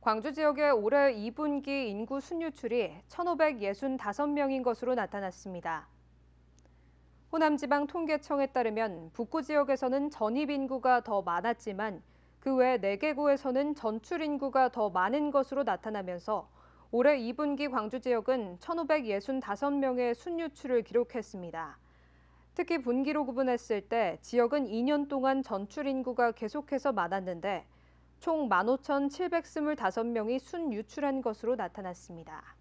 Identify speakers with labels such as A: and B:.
A: 광주 지역의 올해 2분기 인구 순유출이 1,565명인 것으로 나타났습니다. 호남지방 통계청에 따르면 북구 지역에서는 전입 인구가 더 많았지만 그 외 4개 구에서는 전출 인구가 더 많은 것으로 나타나면서 올해 2분기 광주 지역은 1,565명의 순유출을 기록했습니다. 특히 분기로 구분했을 때 지역은 2년 동안 전출 인구가 계속해서 많았는데 총 15,725명이 순유출한 것으로 나타났습니다.